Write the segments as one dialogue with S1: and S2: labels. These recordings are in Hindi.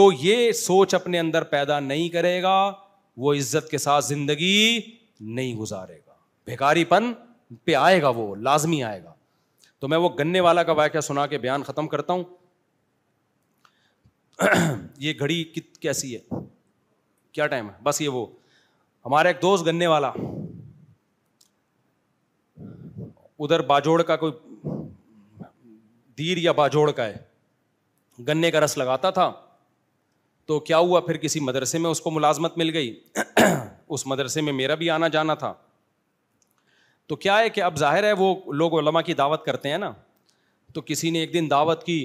S1: जो ये सोच अपने अंदर पैदा नहीं करेगा वो इज्जत के साथ जिंदगी नहीं गुजारेगा भिकारीपन पे आएगा वो लाजमी आएगा तो मैं वो गन्ने वाला का वाक्य सुना के बयान खत्म करता हूं ये घड़ी कित कैसी है क्या टाइम है बस ये वो हमारा एक दोस्त गन्ने वाला उधर बाजोड़ का कोई दीर या बाजोड़ का है गन्ने का रस लगाता था तो क्या हुआ फिर किसी मदरसे में उसको मुलाजमत मिल गई उस मदरसे में मेरा भी आना जाना था तो क्या है कि अब जाहिर है वो लोग उलमा की दावत करते हैं ना तो किसी ने एक दिन दावत की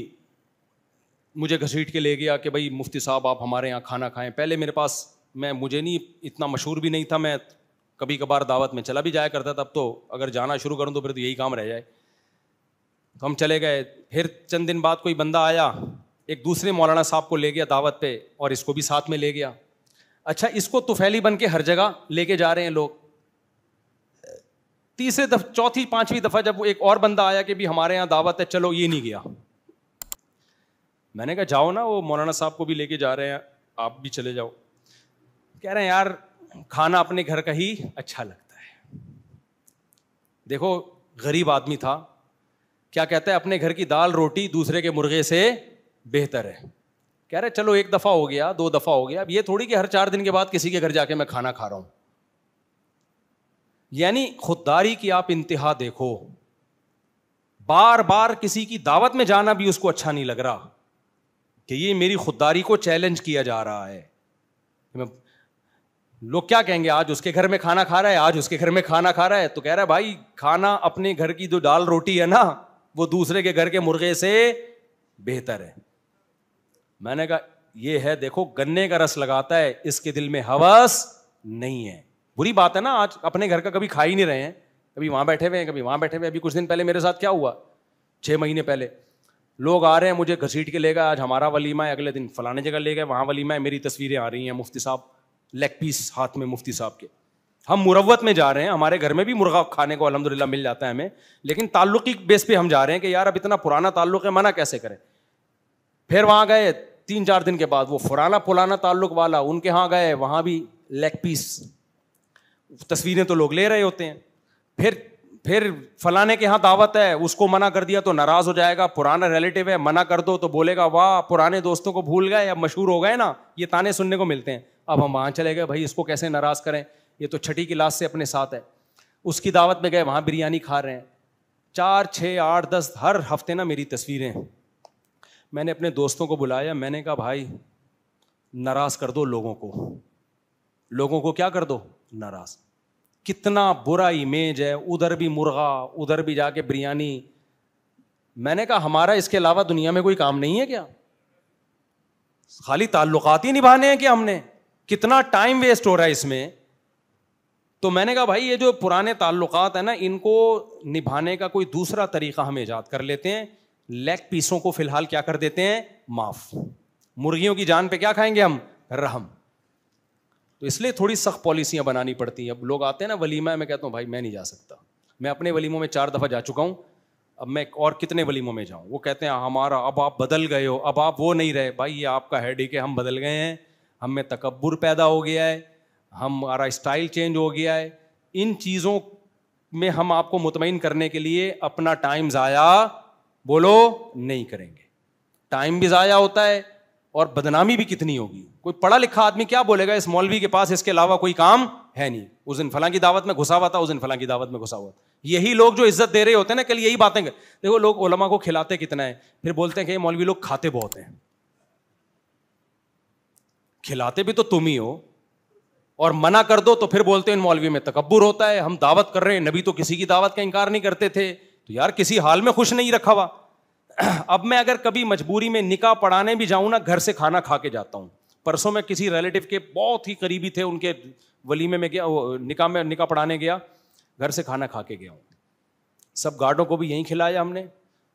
S1: मुझे घसीट के ले गया कि भाई मुफ्ती साहब आप हमारे यहाँ खाना खाएं पहले मेरे पास मैं मुझे नहीं इतना मशहूर भी नहीं था मैं कभी कभार दावत में चला भी जाया करता तब तो अगर जाना शुरू करूँ तो फिर तो यही काम रह जाए तो हम चले गए फिर चंद दिन बाद कोई बंदा आया एक दूसरे मौलाना साहब को ले गया दावत पे और इसको भी साथ में ले गया अच्छा इसको तुफैली बन के हर जगह लेके जा रहे हैं लोग तीसरे दफ चौथी पांचवी दफ़ा जब एक और बंदा आया कि भी हमारे यहाँ दावत है चलो ये नहीं गया मैंने कहा जाओ ना वो मौलाना साहब को भी लेके जा रहे हैं आप भी चले जाओ कह रहे हैं यार खाना अपने घर का ही अच्छा लगता है देखो गरीब आदमी था क्या कहता है अपने घर की दाल रोटी दूसरे के मुर्गे से बेहतर है कह रहे चलो एक दफ़ा हो गया दो दफ़ा हो गया अब ये थोड़ी कि हर चार दिन के बाद किसी के घर जाके मैं खाना खा रहा हूं यानी खुददारी की आप इंतहा देखो बार बार किसी की दावत में जाना भी उसको अच्छा नहीं लग रहा कि ये मेरी खुददारी को चैलेंज किया जा रहा है लोग क्या कहेंगे आज उसके घर में खाना खा रहा है आज उसके घर में खाना खा रहा है तो कह रहा है भाई खाना अपने घर की जो दाल रोटी है ना वो दूसरे के घर के मुर्गे से बेहतर है मैंने कहा ये है देखो गन्ने का रस लगाता है इसके दिल में हवस नहीं है बुरी बात है ना आज अपने घर का कभी खा ही नहीं रहे हैं कभी वहां बैठे हुए हैं कभी वहां बैठे हुए अभी कुछ दिन पहले मेरे साथ क्या हुआ छह महीने पहले लोग आ रहे हैं मुझे घसीट के ले गए आज हमारा वलीमा है अगले दिन फलाने जगह ले गए वहां वलीमा है मेरी तस्वीरें आ रही हैं मुफ्ती साहब लेग पीस हाथ में मुफ्ती साहब के हम मुरवत में जा रहे हैं हमारे घर में भी मुर्गा खाने को अलहमदिल्ला मिल जाता है हमें लेकिन ताल्लुकी बेस पे हम जा रहे हैं कि यार अब इतना पुराना ताल्लुक है मना कैसे करें फिर वहाँ गए तीन चार दिन के बाद वो फुराना पुराना ताल्लुक वाला उनके यहाँ गए वहाँ भी लेग पीस तस्वीरें तो लोग ले रहे होते हैं फिर फिर फलाने के यहाँ दावत है उसको मना कर दिया तो नाराज़ हो जाएगा पुराना रिलेटिव है मना कर दो तो बोलेगा वाह पुराने दोस्तों को भूल गए अब मशहूर हो गए ना ये ताने सुनने को मिलते हैं अब हम वहाँ चले गए भाई इसको कैसे नाराज़ करें ये तो छठी की लाश से अपने साथ है उसकी दावत में गए वहाँ बिरयानी खा रहे हैं चार छः आठ दस हर हफ्ते ना मेरी तस्वीरें मैंने अपने दोस्तों को बुलाया मैंने कहा भाई नाराज़ कर दो लोगों को लोगों को क्या कर दो नाराज़ कितना बुरा इमेज है उधर भी मुर्गा उधर भी जाके बिरयानी मैंने कहा हमारा इसके अलावा दुनिया में कोई काम नहीं है क्या खाली ताल्लुकात ही निभाने हैं कि हमने कितना टाइम वेस्ट हो रहा है इसमें तो मैंने कहा भाई ये जो पुराने ताल्लुकात है ना इनको निभाने का कोई दूसरा तरीका हम ईजाद कर लेते हैं लेग पीसों को फिलहाल क्या कर देते हैं माफ मुर्गियों की जान पे क्या खाएंगे हम रहम तो इसलिए थोड़ी सख्त पॉलिसियां बनानी पड़ती हैं अब लोग आते हैं ना वलीमा मैं कहता हूँ भाई मैं नहीं जा सकता मैं अपने वलीमों में चार दफ़ा जा चुका हूं अब मैं और कितने वलीमों में जाऊँ वो कहते हैं हमारा अब आप बदल गए हो अब आप वो नहीं रहे भाई ये आपका हेड है कि हम बदल गए हैं हम में तकबर पैदा हो गया है हमारा स्टाइल चेंज हो गया है इन चीज़ों में हम आपको मुतमिन करने के लिए अपना टाइम ज़ाया बोलो नहीं करेंगे टाइम भी ज़ाया होता है और बदनामी भी कितनी होगी कोई पढ़ा लिखा आदमी क्या बोलेगा इस मौलवी के पास इसके अलावा कोई काम है नहीं उस दिन फलां की दावत में घुसा हुआ था उस दिन फलां की दावत में घुसा हुआ यही लोग जो इज्जत दे रहे होते हैं ना कल यही बातें देखो लोग ओलमा को खिलाते कितना है फिर बोलते हैं कि मौलवी लोग खाते बहुत हैं खिलाते भी तो तुम ही हो और मना कर दो तो फिर बोलते हैं इन मौलवी में तकबर होता है हम दावत कर रहे हैं नबी तो किसी की दावत का इनकार नहीं करते थे तो यार किसी हाल में खुश नहीं रखा हुआ अब मैं अगर कभी मजबूरी में निकाह पढ़ाने भी जाऊं ना घर से खाना खा के जाता हूं परसों में किसी रिलेटिव के बहुत ही करीबी थे उनके वलीमे में गया निकाह में निकाह पढ़ाने गया घर से खाना खा के गया हूं सब गार्डों को भी यहीं खिलाया हमने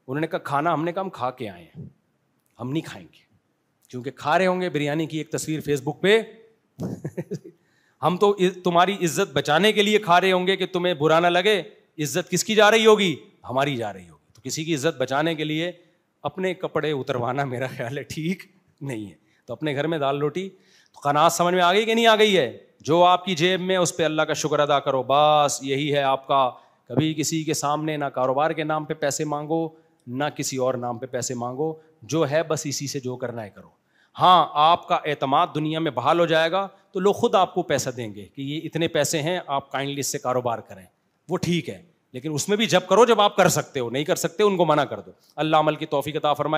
S1: उन्होंने कहा खाना हमने कहा हम खा के आए हैं हम नहीं खाएंगे क्योंकि खा रहे होंगे बिरयानी की एक तस्वीर फेसबुक पे हम तो तुम्हारी इज्जत बचाने के लिए खा रहे होंगे कि तुम्हें बुरा ना लगे इज्जत किसकी जा रही होगी हमारी जा रही होगी तो किसी की इज्जत बचाने के लिए अपने कपड़े उतरवाना मेरा ख्याल है ठीक नहीं है तो अपने घर में दाल रोटी तो कनाज समझ में आ गई कि नहीं आ गई है जो आपकी जेब में उस पर अल्लाह का शुक्र अदा करो बस यही है आपका कभी किसी के सामने ना कारोबार के नाम पे पैसे मांगो ना किसी और नाम पे पैसे मांगो जो है बस इसी से जो करना है करो हाँ आपका एतमाद दुनिया में बहाल हो जाएगा तो लोग खुद आपको पैसा देंगे कि ये इतने पैसे हैं आप काइंडली इससे कारोबार करें वो ठीक है लेकिन उसमें भी जब करो जब आप कर सकते हो नहीं कर सकते उनको मना कर दो अल्लाह अमल की तोफ़ी कता फरमाए